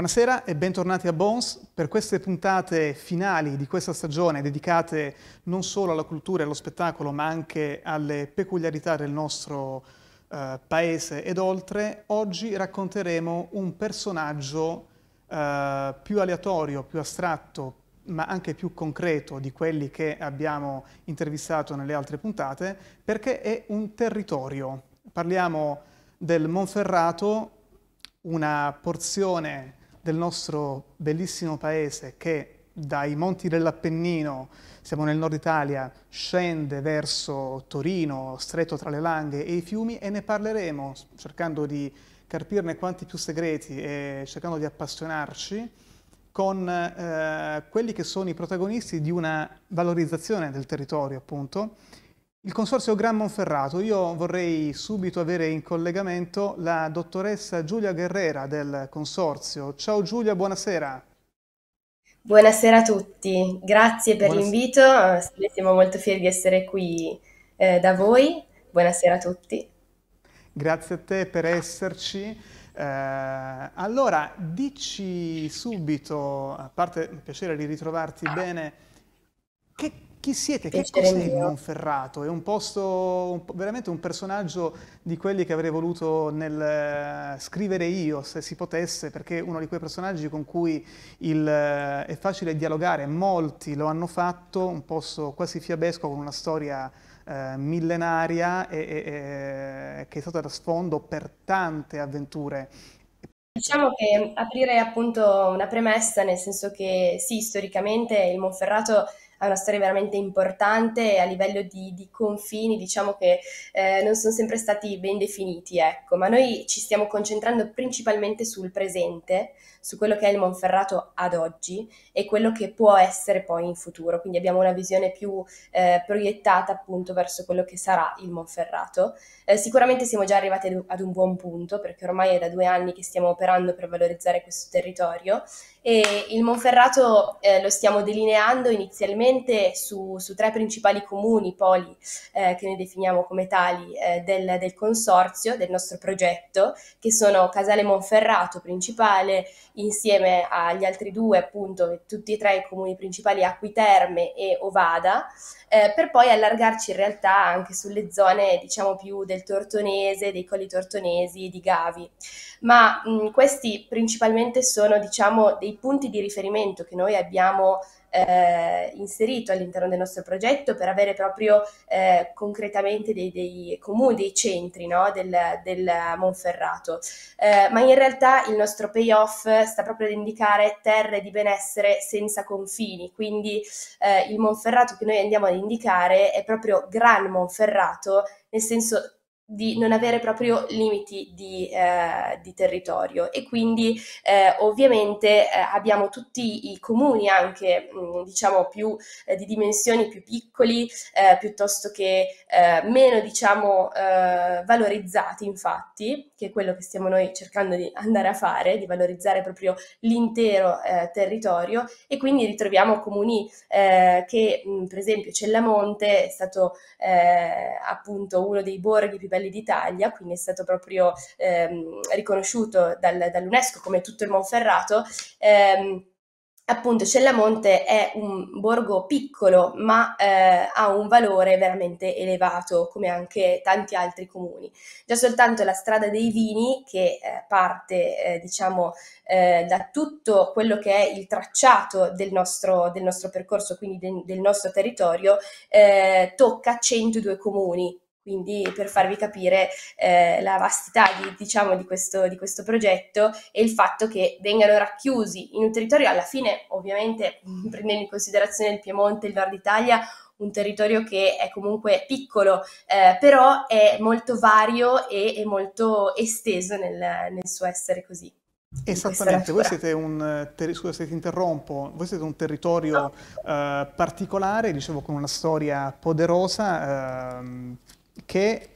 Buonasera e bentornati a Bones. Per queste puntate finali di questa stagione dedicate non solo alla cultura e allo spettacolo ma anche alle peculiarità del nostro eh, paese ed oltre, oggi racconteremo un personaggio eh, più aleatorio, più astratto, ma anche più concreto di quelli che abbiamo intervistato nelle altre puntate, perché è un territorio. Parliamo del Monferrato, una porzione del nostro bellissimo paese che dai monti dell'Appennino, siamo nel nord Italia, scende verso Torino, stretto tra le Langhe e i fiumi e ne parleremo cercando di carpirne quanti più segreti e cercando di appassionarci con eh, quelli che sono i protagonisti di una valorizzazione del territorio appunto il Consorzio Gran Monferrato, io vorrei subito avere in collegamento la dottoressa Giulia Guerrera del Consorzio. Ciao Giulia, buonasera. Buonasera a tutti, grazie per l'invito, eh, siamo molto fieri di essere qui eh, da voi, buonasera a tutti. Grazie a te per esserci. Eh, allora, dici subito, a parte il piacere di ritrovarti bene, che chi siete? Che cos'è il Monferrato? È un posto, veramente un personaggio di quelli che avrei voluto nel eh, scrivere io, se si potesse, perché è uno di quei personaggi con cui il, eh, è facile dialogare, molti lo hanno fatto, un posto quasi fiabesco con una storia eh, millenaria e, e, e, eh, che è stata da sfondo per tante avventure Diciamo che aprire appunto una premessa, nel senso che sì, storicamente il Monferrato ha una storia veramente importante e a livello di, di confini diciamo che eh, non sono sempre stati ben definiti, ecco, ma noi ci stiamo concentrando principalmente sul presente, su quello che è il Monferrato ad oggi e quello che può essere poi in futuro. Quindi abbiamo una visione più eh, proiettata appunto verso quello che sarà il Monferrato. Eh, sicuramente siamo già arrivati ad un buon punto perché ormai è da due anni che stiamo operando per valorizzare questo territorio e il Monferrato eh, lo stiamo delineando inizialmente su, su tre principali comuni, poli eh, che noi definiamo come tali eh, del, del consorzio, del nostro progetto, che sono Casale Monferrato principale, insieme agli altri due, appunto, tutti e tre i comuni principali, Acquiterme e Ovada, eh, per poi allargarci in realtà anche sulle zone, diciamo, più del Tortonese, dei Colli Tortonesi, di Gavi. Ma mh, questi principalmente sono, diciamo, dei punti di riferimento che noi abbiamo eh, inserito all'interno del nostro progetto per avere proprio eh, concretamente dei, dei, comuni, dei centri no? del, del, Monferrato. Eh, ma in realtà il nostro payoff sta proprio ad indicare terre di benessere senza confini, quindi eh, il Monferrato che noi andiamo ad indicare è proprio Gran Monferrato, nel senso di non avere proprio limiti di, eh, di territorio e quindi eh, ovviamente eh, abbiamo tutti i comuni anche mh, mm, diciamo più eh, di dimensioni più piccoli eh, piuttosto che eh, meno diciamo valorizzati infatti che è quello che stiamo noi cercando di andare a fare di valorizzare proprio l'intero territorio e quindi ritroviamo comuni che mh, mm, per esempio Cellamonte è stato appunto uno dei borghi più belli Mondiali d'Italia, quindi è stato proprio ehm, riconosciuto dal, dall'UNESCO come tutto il Monferrato. Ehm, appunto Cellamonte è un borgo piccolo ma eh, ha un valore veramente elevato come anche tanti altri comuni. Già soltanto la strada dei vini che eh, parte eh, diciamo eh, da tutto quello che è il tracciato del nostro, del nostro percorso, quindi de- del nostro territorio, eh, tocca 102 comuni quindi per farvi capire eh, la vastità di, diciamo, di, questo, di questo progetto e il fatto che vengano racchiusi in un territorio, alla fine ovviamente prendendo in considerazione il Piemonte, il nord Italia, un territorio che è comunque piccolo, eh, però è molto vario e è molto esteso nel, nel suo essere così. Esattamente, voi siete, un, eh, ter- scusa, voi siete un, territorio no. eh, particolare, dicevo con una storia poderosa, eh, che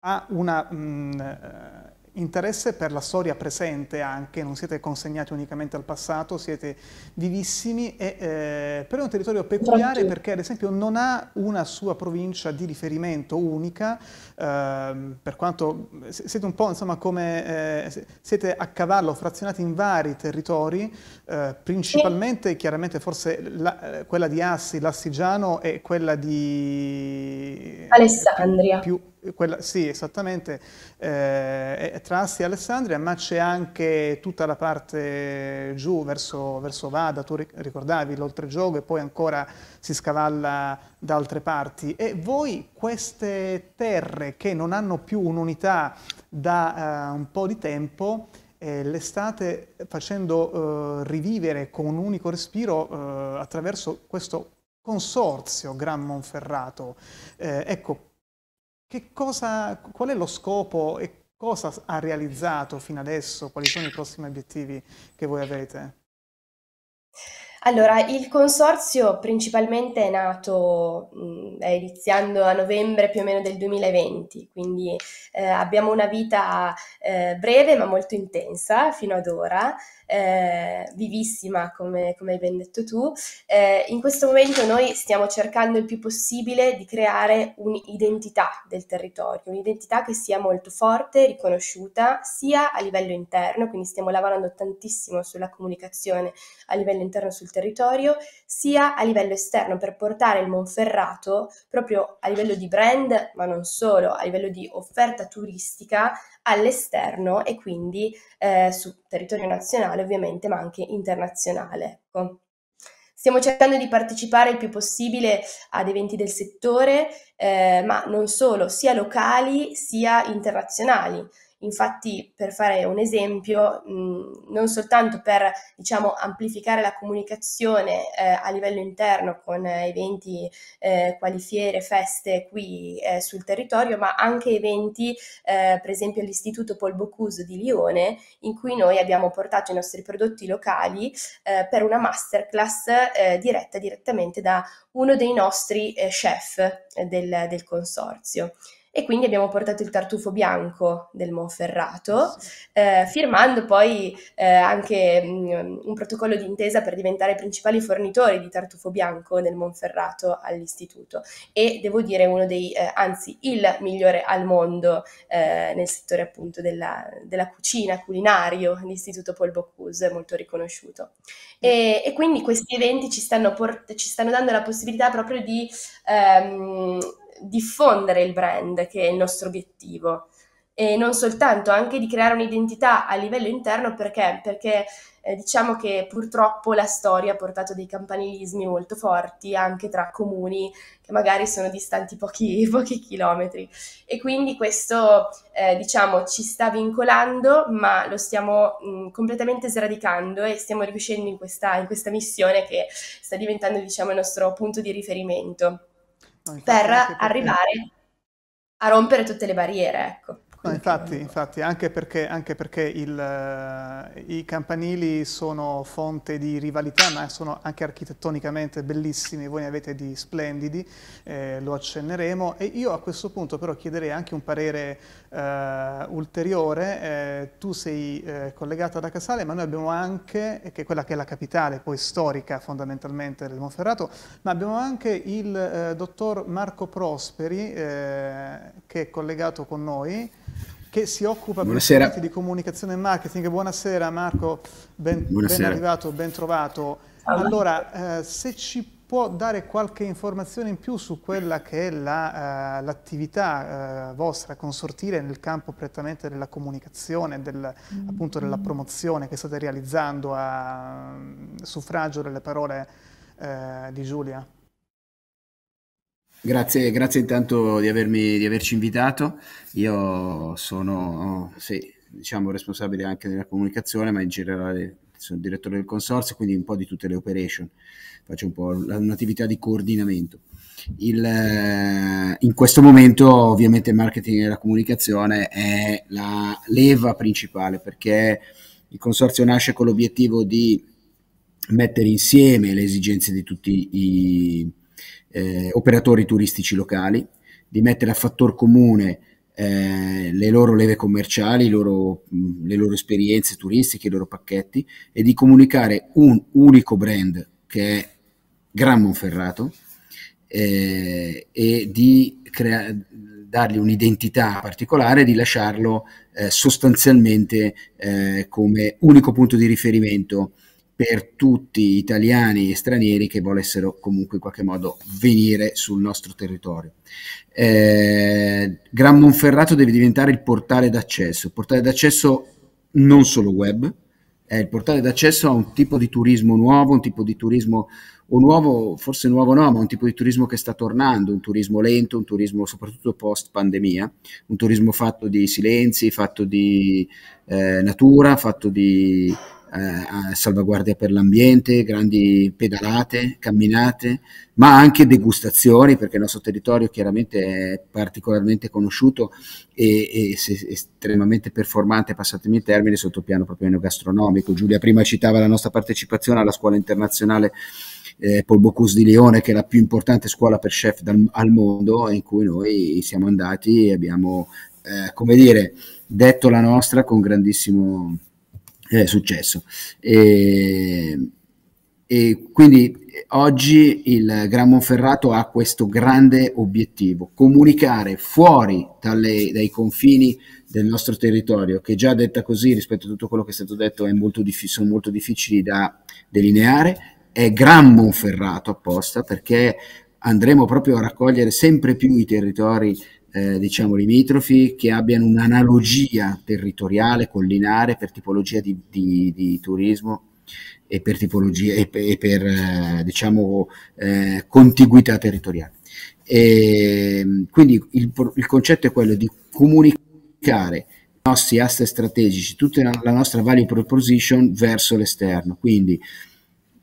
ha una mh, mm, interesse per la storia presente anche, non siete consegnati unicamente al passato, siete vivissimi, e, eh, però è un territorio peculiare perché ad esempio non ha una sua provincia di riferimento unica, eh, per quanto siete un po' insomma come, eh, siete a cavallo frazionati in vari territori, eh, principalmente sì. chiaramente forse la, eh, quella di Assi, l'Assigiano e quella di... Alessandria. Più, più quella, sì, esattamente, eh, tra Asti e Alessandria, ma c'è anche tutta la parte giù verso, verso Vada, tu ricordavi l'oltregiogo e poi ancora si scavalla da altre parti. E voi queste terre che non hanno più un'unità da uh, un po' di tempo, eh, le state facendo uh, rivivere con un unico respiro uh, attraverso questo consorzio Gran Monferrato. ecco, cosa, qual è lo scopo e cosa ha realizzato fino adesso? Quali sono i prossimi obiettivi che voi avete? Allora, il consorzio principalmente è nato è iniziando a novembre più o meno del 2020, quindi eh, abbiamo una vita eh, breve ma molto intensa fino ad ora eh, vivissima, come, come, hai ben detto tu. Eh, in questo momento noi stiamo cercando il più possibile di creare un'identità del territorio, un'identità che sia molto forte, riconosciuta sia a livello interno, quindi stiamo lavorando tantissimo sulla comunicazione a livello interno sul territorio, sia a livello esterno per portare il Monferrato proprio a livello di brand, ma non solo, a livello di offerta turistica all'esterno e quindi eh, su territorio nazionale nazionale ovviamente, ma anche internazionale. Ecco. Stiamo cercando di partecipare il più possibile ad eventi del settore, eh, ma non solo, sia locali sia internazionali. Infatti, per fare un esempio, mh, mm, non soltanto per diciamo, amplificare la comunicazione eh, a livello interno con eh, eventi eh, quali fiere, feste qui eh, sul territorio, ma anche eventi, eh, per esempio all'Istituto Paul Bocuse di Lione, in cui noi abbiamo portato i nostri prodotti locali eh, per una masterclass diretta direttamente da uno dei nostri chef del, del consorzio e quindi abbiamo portato il tartufo bianco del Monferrato, eh, firmando poi eh, anche mh, mm, un protocollo d'intesa per diventare principali fornitori di tartufo bianco del Monferrato all'istituto e devo dire uno dei, eh, anzi il migliore al mondo eh, nel settore appunto della, della, cucina, culinario, l'istituto Paul Bocuse, molto riconosciuto. E, e quindi questi eventi ci stanno, port- ci stanno, dando la possibilità proprio di... Ehm, diffondere il brand, che è il nostro obiettivo. E non soltanto, anche di creare un'identità a livello interno, perché? Perché eh, diciamo che purtroppo la storia ha portato dei campanilismi molto forti anche tra comuni che magari sono distanti pochi, pochi chilometri. E quindi questo, eh, diciamo, ci sta vincolando, ma lo stiamo mh, mm, completamente sradicando e stiamo riuscendo in questa, in questa missione che sta diventando, diciamo, il nostro punto di riferimento per arrivare a rompere tutte le barriere, ecco. No, infatti, eh, infatti, anche perché, anche perché il, eh, i campanili sono fonte di rivalità, ma sono anche architettonicamente bellissimi, voi ne avete di splendidi, eh, lo accenneremo. E io a questo punto però chiederei anche un parere eh, ulteriore. Eh, tu sei eh, collegata da Casale, ma noi abbiamo anche, che è quella che è la capitale poi storica fondamentalmente del Monferrato, ma abbiamo anche il dottor Marco Prosperi, che è collegato con noi che si occupa di comunicazione e marketing. Buonasera Marco, ben, buonasera. ben arrivato, ben trovato. Allora, eh, se ci può dare qualche informazione in più su quella che è l'attività la, eh, eh, vostra consortile nel campo prettamente della comunicazione, del, appunto della mm-hmm. promozione che state realizzando a, a mm, suffragio delle parole eh, di Giulia? Grazie, grazie intanto di, avermi, di averci invitato. Io sono sì, diciamo, responsabile anche della comunicazione, ma in generale sono direttore del consorzio, quindi un po' di tutte le operation. Faccio un po' un'attività di coordinamento. Il, in questo momento ovviamente il marketing e la comunicazione è la leva principale perché il consorzio nasce con l'obiettivo di mettere insieme le esigenze di tutti i eh, operatori turistici locali, di mettere a fattor comune eh, le loro leve commerciali, loro, mh, le loro esperienze turistiche, i loro pacchetti e di comunicare un unico brand che è Gran Monferrato eh, e di crea- dargli un'identità particolare, e di lasciarlo eh, sostanzialmente eh, come unico punto di riferimento per tutti gli italiani e stranieri che volessero comunque in qualche modo venire sul nostro territorio. Eh, Gran Monferrato deve diventare il portale d'accesso, il portale d'accesso non solo web, è eh, il portale d'accesso a un tipo di turismo nuovo, un tipo di turismo o nuovo, forse nuovo no, ma un tipo di turismo che sta tornando, un turismo lento, un turismo soprattutto post pandemia, un turismo fatto di silenzi, fatto di eh, natura, fatto di eh, salvaguardia per l'ambiente, grandi pedalate, camminate, ma anche degustazioni, perché il nostro territorio chiaramente è particolarmente conosciuto e, e se, estremamente performante, passatemi il termini, sotto il piano proprio gastronomico. Giulia prima citava la nostra partecipazione alla scuola internazionale eh, Paul Bocuse di Leone, che è la più importante scuola per chef dal, al mondo, in cui noi siamo andati e abbiamo, eh, come dire, detto la nostra con grandissimo eh, successo. E, e quindi oggi il Gran Monferrato ha questo grande obiettivo, comunicare fuori dalle, dai confini del nostro territorio, che già detta così rispetto a tutto quello che è stato detto è molto sono molto difficili da delineare, è Gran Monferrato apposta perché andremo proprio a raccogliere sempre più i territori eh, diciamo limitrofi che abbiano un'analogia territoriale, collinare per tipologia di, di, di turismo e per tipologia e per, e per eh, diciamo eh, contiguità territoriale. E, mm, quindi il, il, concetto è quello di comunicare i nostri asset strategici, tutta la nostra value proposition verso l'esterno. Quindi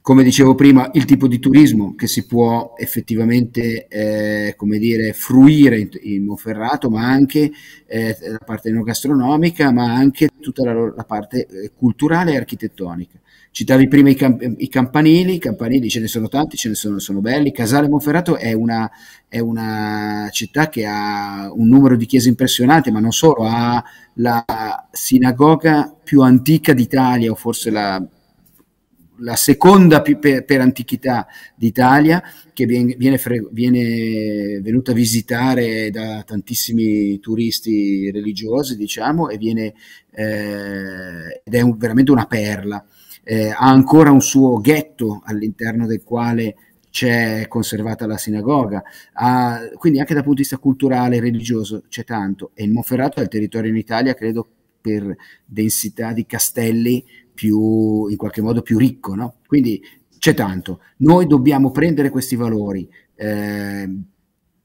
come dicevo prima, il tipo di turismo che si può effettivamente eh, come dire, fruire in, in Monferrato, ma anche eh, la parte enogastronomica, ma anche tutta la, la parte eh, culturale e architettonica. Citavi prima i, camp- i, campanili, i campanili ce ne sono tanti, ce ne sono, sono belli. Casale Monferrato è una, è una, città che ha un numero di chiese impressionante, ma non solo, ha la sinagoga più antica d'Italia o forse la la seconda per, per antichità d'Italia, che viene, viene, viene, venuta a visitare da tantissimi turisti religiosi, diciamo, e viene, eh, ed è un, veramente una perla. Eh, ha ancora un suo ghetto all'interno del quale c'è conservata la sinagoga, ha, quindi anche dal punto di vista culturale e religioso c'è tanto. E il Monferrato è il territorio in Italia, credo, per densità di castelli più, in qualche modo più ricco. No? Quindi c'è tanto. Noi dobbiamo prendere questi valori, eh,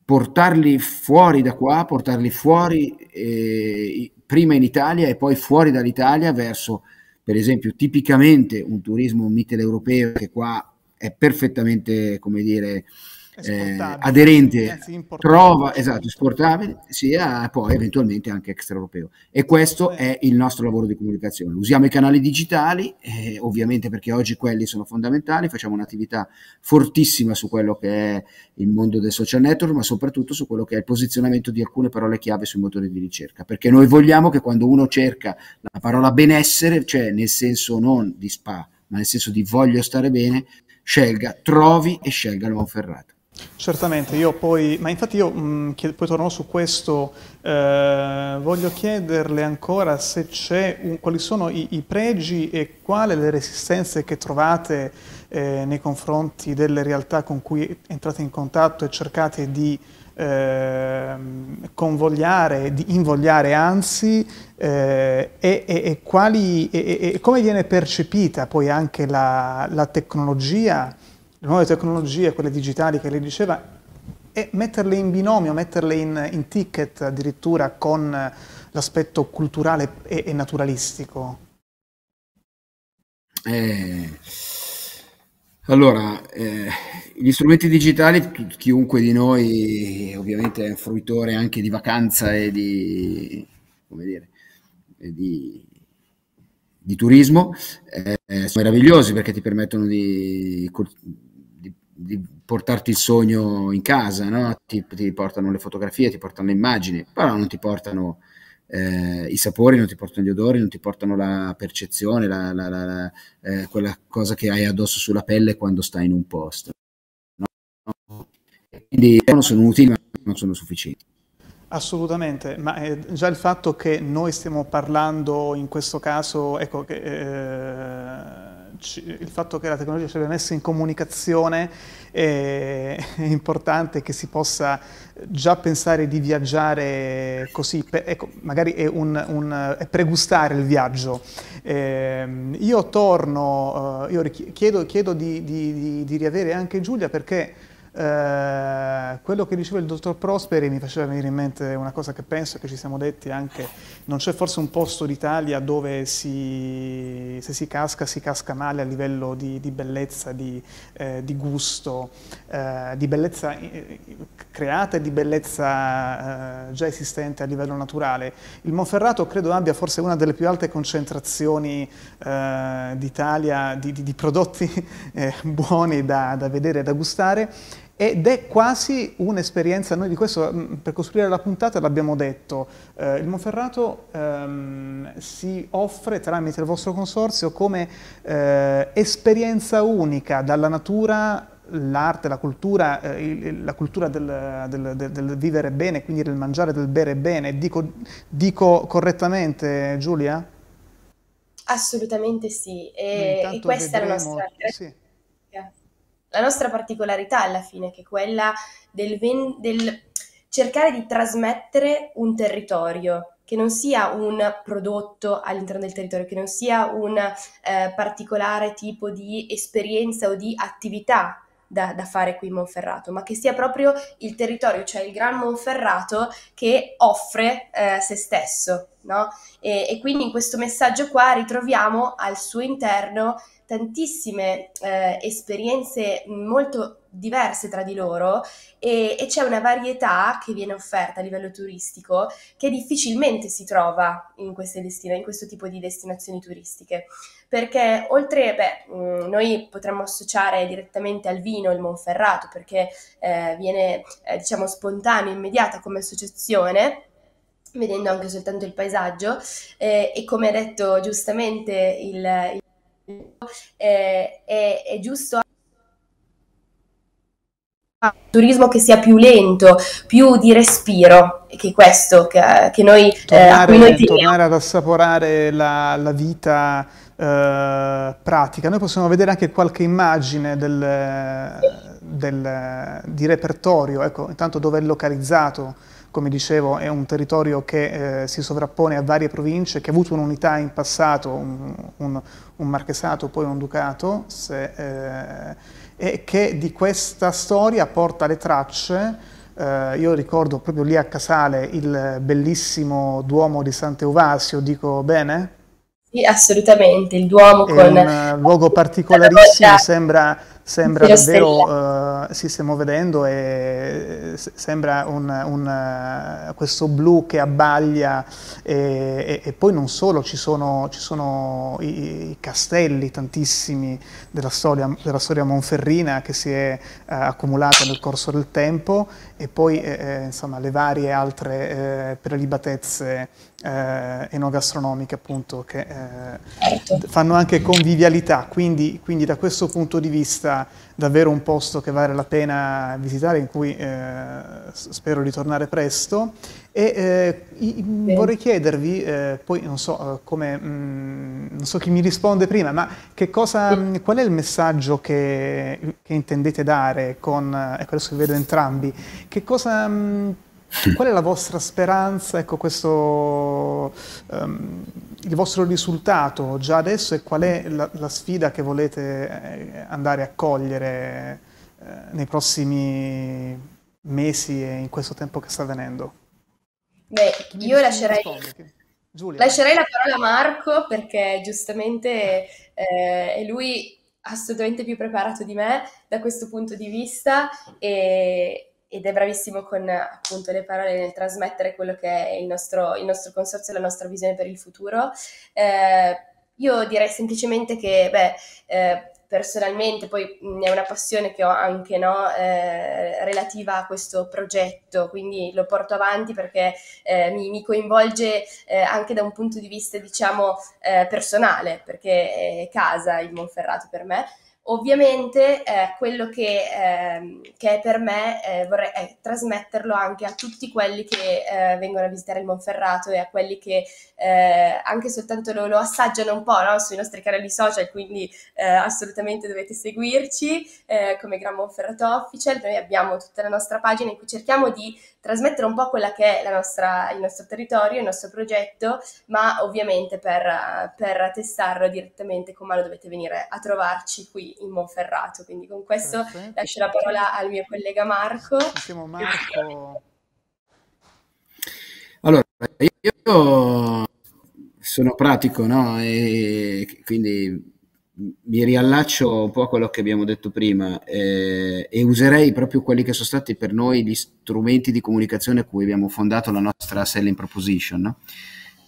portarli fuori da qua, portarli fuori eh, prima in Italia e poi fuori dall'Italia verso, per esempio, tipicamente un turismo mitteleuropeo che qua è perfettamente, come dire, eh, aderente eh, trova, esatto, esportabile, sia poi eventualmente anche extraeuropeo. E questo è il nostro lavoro di comunicazione. Usiamo i canali digitali, eh, ovviamente perché oggi quelli sono fondamentali, facciamo un'attività fortissima su quello che è il mondo del social network, ma soprattutto su quello che è il posizionamento di alcune parole chiave sui motori di ricerca, perché noi vogliamo che quando uno cerca la parola benessere, cioè nel senso non di spa, ma nel senso di voglio stare bene, scelga, trovi e scelga il Monferrato. Certamente, io poi, ma infatti io mh, mm, chied, poi torno su questo, eh, voglio chiederle ancora se c'è un, quali sono i, i, pregi e quali le resistenze che trovate eh, nei confronti delle realtà con cui entrate in contatto e cercate di eh, convogliare, di invogliare anzi, eh, e, e, e, quali, e, come viene percepita poi anche la, la tecnologia le nuove tecnologie, quelle digitali che lei diceva, e metterle in binomio, metterle in, in ticket addirittura con eh, l'aspetto culturale e, e naturalistico? Eh, allora, eh, gli strumenti digitali, chiunque di noi ovviamente è un fruitore anche di vacanza e di, come dire, di, di turismo, eh, sono meravigliosi perché ti permettono di di portarti il sogno in casa, no? ti, ti, portano le fotografie, ti portano le immagini, però non ti portano eh, i sapori, non ti portano gli odori, non ti portano la percezione, la, la, la, eh, quella cosa che hai addosso sulla pelle quando stai in un posto. No? Quindi non sono utili, ma non sono sufficienti. Assolutamente, ma eh, già il fatto che noi stiamo parlando in questo caso, ecco, che, eh, il fatto che la tecnologia ci sia messo in comunicazione è, eh, è importante che si possa già pensare di viaggiare così, per, ecco, magari è, un, un, è, pregustare il viaggio. Ehm, eh, io torno, io chiedo, chiedo di, di, di, di riavere anche Giulia perché eh, quello che diceva il dottor Prosperi mi faceva venire in mente una cosa che penso che ci siamo detti anche, non c'è forse un posto d'Italia dove si, se si casca si casca male a livello di, di bellezza, di, eh, di gusto, eh, di bellezza eh, creata e di bellezza eh, già esistente a livello naturale. Il Monferrato credo abbia forse una delle più alte concentrazioni d'Italia di, di, prodotti buoni da, da vedere e da gustare ed è quasi un'esperienza, noi di questo mm, per costruire la puntata l'abbiamo detto, eh, il Monferrato ehm, si offre tramite il vostro consorzio come eh, esperienza unica dalla natura l'arte, la cultura, eh, il, la cultura del, del, del, del, vivere bene, quindi del mangiare, del bere bene. Dico, dico correttamente Giulia? Assolutamente sì, e, e questa vedremo, è la nostra... Sì la nostra particolarità alla fine, che è quella del, ven- del cercare di trasmettere un territorio, che non sia un prodotto all'interno del territorio, che non sia un eh, particolare tipo di esperienza o di attività da, da, fare qui in Monferrato, ma che sia proprio il territorio, cioè il Gran Monferrato che offre eh, se stesso. No? E, e quindi in questo messaggio qua ritroviamo al suo interno tantissime eh, esperienze molto diverse tra di loro e, e, c'è una varietà che viene offerta a livello turistico che difficilmente si trova in, destina, in questo tipo di destinazioni turistiche. Perché oltre, beh, mm, noi potremmo associare direttamente al vino il Monferrato perché eh, viene, eh, diciamo, spontanea, immediata come associazione vedendo anche soltanto il paesaggio eh, e come ha detto giustamente il, il eh, è, è giusto turismo che sia più lento, più di respiro, che questo che, che noi, eh, tornare, eh, noi tornare ad assaporare la, la vita eh, pratica. Noi possiamo vedere anche qualche immagine del, del, di repertorio, ecco, intanto dove è localizzato come dicevo è un territorio che eh, si sovrappone a varie province, che ha avuto un'unità in passato, un, un, un, marchesato, poi un ducato, se, eh, e che di questa storia porta le tracce. Eh, io ricordo proprio lì a Casale il bellissimo Duomo di Sant'Euvasio, dico bene? Sì, assolutamente, il Duomo è con... un luogo particolarissimo, sembra sembra davvero, uh, sì, eh, stiamo vedendo, e eh, sembra un, un, uh, questo blu che abbaglia e, e, e, poi non solo, ci sono, ci sono i, i, castelli tantissimi della storia, della storia monferrina che si è uh, accumulata nel corso del tempo e poi eh, insomma, le varie altre prelibatezze eh, enogastronomiche appunto che eh, certo. fanno anche convivialità, quindi, quindi, da questo punto di vista davvero un posto che vale la pena visitare in cui eh, spero di tornare presto e eh, vorrei chiedervi, eh, poi non so, eh, come, mh, mm, non so chi mi risponde prima, ma che cosa, mh, mm, qual è il messaggio che, che intendete dare con, ecco adesso vi vedo entrambi, che cosa... Mh, mm, Qual è la vostra speranza, ecco, questo, um, il vostro risultato già adesso e qual è la, la sfida che volete eh, andare a cogliere eh, nei prossimi mesi e in questo tempo che sta avvenendo? Beh, io lascerei... Giulia. Lascerei la parola a Marco perché giustamente eh, è lui assolutamente più preparato di me da questo punto di vista e, ed è bravissimo con appunto le parole nel trasmettere quello che è il nostro, il nostro consorzio, la nostra visione per il futuro. Eh, io direi semplicemente che, beh, eh, personalmente, poi mh, è una passione che ho anche no, eh, relativa a questo progetto, quindi lo porto avanti perché eh, mi, mi, coinvolge eh, anche da un punto di vista, diciamo, eh, personale, perché è casa il Monferrato per me. Ovviamente eh, quello che, eh, che, è per me eh, vorrei è trasmetterlo anche a tutti quelli che eh, vengono a visitare il Monferrato e a quelli che eh, anche soltanto lo, lo, assaggiano un po' no? sui nostri canali social, quindi eh, assolutamente dovete seguirci come Gran Monferrato Official. Noi abbiamo tutta la nostra pagina in cui cerchiamo di trasmettere un po' quella che è nostra, il nostro territorio, il nostro progetto, ma ovviamente per, per testarlo direttamente con mano dovete venire a trovarci qui in Monferrato. Quindi con questo Perfetto. lascio la parola al mio collega Marco. siamo Marco. Allora, io sono pratico, no? E quindi mi riallaccio un po' a quello che abbiamo detto prima eh, e userei proprio quelli che sono stati per noi gli strumenti di comunicazione a cui abbiamo fondato la nostra selling proposition, no?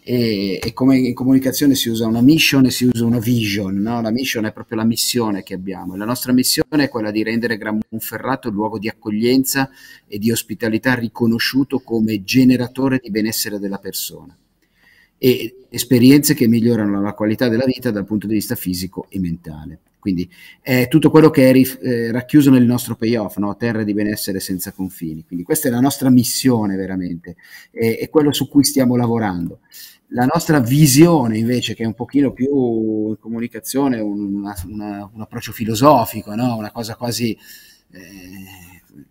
E, e, come in comunicazione si usa una mission e si usa una vision, no? la mission è proprio la missione che abbiamo, la nostra missione è quella di rendere Gran Monferrato il luogo di accoglienza e di ospitalità riconosciuto come generatore di benessere della persona e esperienze che migliorano la qualità della vita dal punto di vista fisico e mentale. Quindi è tutto quello che è rif- eh, racchiuso nel nostro payoff, no? Terra di benessere senza confini. Quindi questa è la nostra missione veramente, è, è quello su cui stiamo lavorando. La nostra visione invece, che è un pochino più in comunicazione, una, una, un approccio filosofico, no? una cosa quasi... Eh,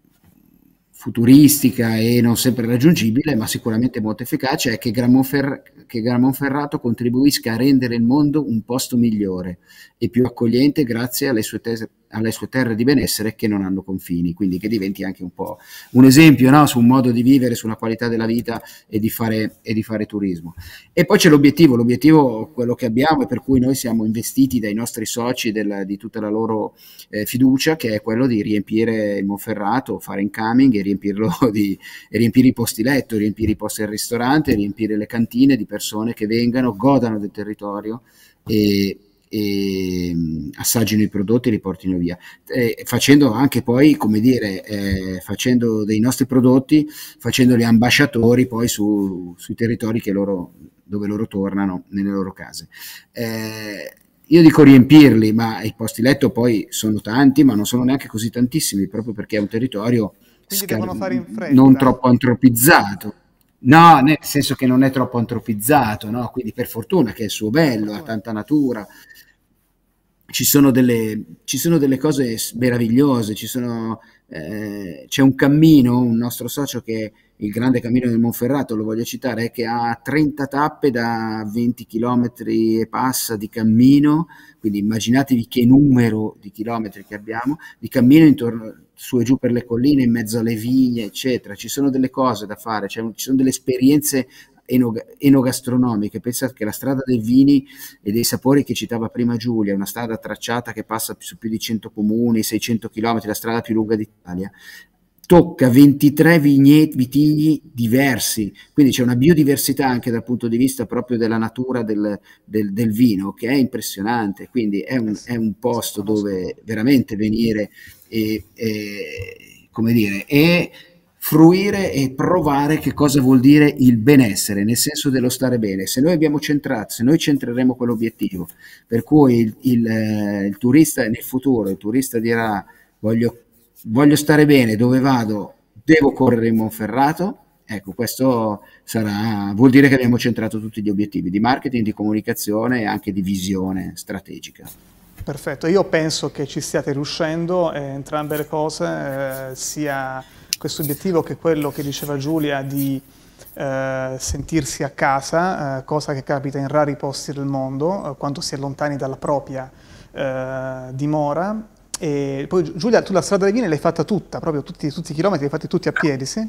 futuristica e non sempre raggiungibile, ma sicuramente molto efficace, è che Gramonferrato Grammon contribuisca a rendere il mondo un posto migliore e più accogliente grazie alle sue tese alle sue terre di benessere che non hanno confini, quindi che diventi anche un po' un esempio no? su un modo di vivere, sulla qualità della vita e di fare, e di fare turismo. E poi c'è l'obiettivo, l'obiettivo quello che abbiamo e per cui noi siamo investiti dai nostri soci del, di tutta la loro eh, fiducia, che è quello di riempire il Monferrato, fare incoming e, riempirlo di, e riempire i posti letto, riempire i posti al ristorante, riempire le cantine di persone che vengano, godano del territorio. E, e ehm, assaggino i prodotti e li portino via, eh, facendo anche poi, come dire, eh, facendo dei nostri prodotti, facendoli ambasciatori poi su, sui territori loro, dove loro tornano, nelle loro case. Eh, io dico riempirli, ma i posti letto poi sono tanti, ma non sono neanche così tantissimi, proprio perché è un territorio scar- non troppo antropizzato. No, nel senso che non è troppo antropizzato, no? quindi per fortuna che è il suo bello, ha tanta natura. Ci sono delle, ci sono delle cose meravigliose, sono, eh, c'è un cammino, un nostro socio che il grande cammino del Monferrato, lo voglio citare, è che ha 30 tappe da 20 km e passa di cammino, quindi immaginatevi che numero di chilometri che abbiamo, di cammino intorno, su e giù per le colline, in mezzo alle vigne, eccetera. Ci sono delle cose da fare, cioè, ci sono delle esperienze enogastronomiche. Pensate che la strada dei vini e dei sapori che citava prima Giulia, una strada tracciata che passa su più di 100 comuni, 600 km, la strada più lunga d'Italia, tocca 23 vigneti, vitigni diversi, quindi c'è una biodiversità anche dal punto di vista proprio della natura del, del, del vino che è impressionante, quindi è un, è un posto dove veramente venire e, e, come dire, e fruire e provare che cosa vuol dire il benessere, nel senso dello stare bene. Se noi abbiamo centrato, se noi centreremo quell'obiettivo, per cui il, il, eh, il turista nel futuro, il turista dirà voglio voglio stare bene, dove vado? Devo correre in Monferrato. Ecco, questo sarà, vuol dire che abbiamo centrato tutti gli obiettivi di marketing, di comunicazione e anche di visione strategica. Perfetto, io penso che ci stiate riuscendo, eh, entrambe le cose, eh, sia questo obiettivo che quello che diceva Giulia di eh, sentirsi a casa, eh, cosa che capita in rari posti del mondo, eh, quanto si è lontani dalla propria eh, dimora, e poi Giulia, tu la strada di Vine l'hai fatta tutta, proprio tutti, tutti i chilometri, li hai fatti tutti a piedi, sì?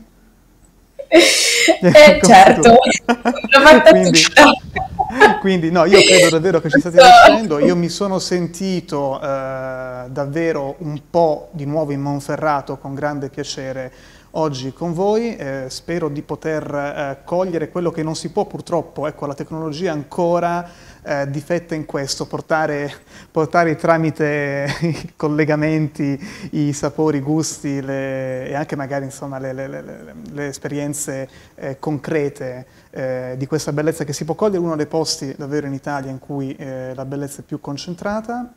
Eh, certo, l'ho fatta quindi, tutta. quindi no, io credo davvero che ci state riuscendo, io mi sono sentito eh, davvero un po' di nuovo in Monferrato con grande piacere oggi con voi, eh, spero di poter eh, cogliere quello che non si può purtroppo, ecco la tecnologia ancora eh, difetta in questo, portare, portare tramite i collegamenti, i sapori, i gusti le, e anche magari insomma, le, le, le esperienze eh, concrete eh, di questa bellezza che si può cogliere, uno dei posti davvero in Italia in cui eh, la bellezza è più concentrata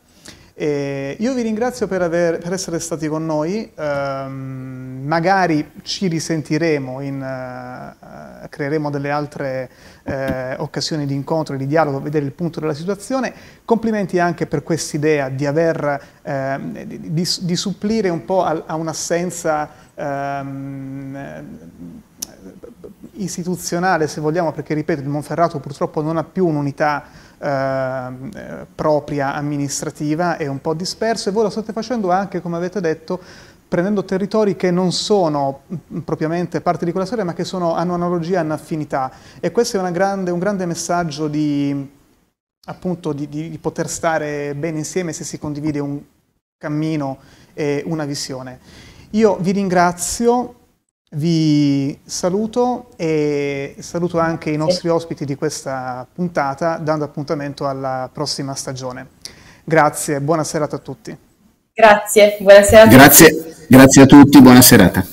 e io vi ringrazio per, aver, per, essere stati con noi, um, magari ci risentiremo, in, uh, creeremo delle altre uh, occasioni di incontro, di dialogo, vedere il punto della situazione. Complimenti anche per quest'idea di, uh, di, di, supplire un po' a, a un'assenza um, istituzionale, se vogliamo, perché ripeto, il Monferrato purtroppo non ha più un'unità Ehm, eh, propria amministrativa è un po' disperso e voi lo state facendo anche, come avete detto, prendendo territori che non sono mm, propriamente parte di quella storia, ma che sono, hanno analogia, hanno affinità. E questo è grande, un grande messaggio di, appunto, di, di, poter stare bene insieme se si condivide un cammino e una visione. Io vi ringrazio vi saluto e saluto anche i nostri ospiti di questa puntata, dando appuntamento alla prossima stagione. Grazie, buona serata a tutti. Grazie, buona serata. Grazie, grazie a tutti, buona serata.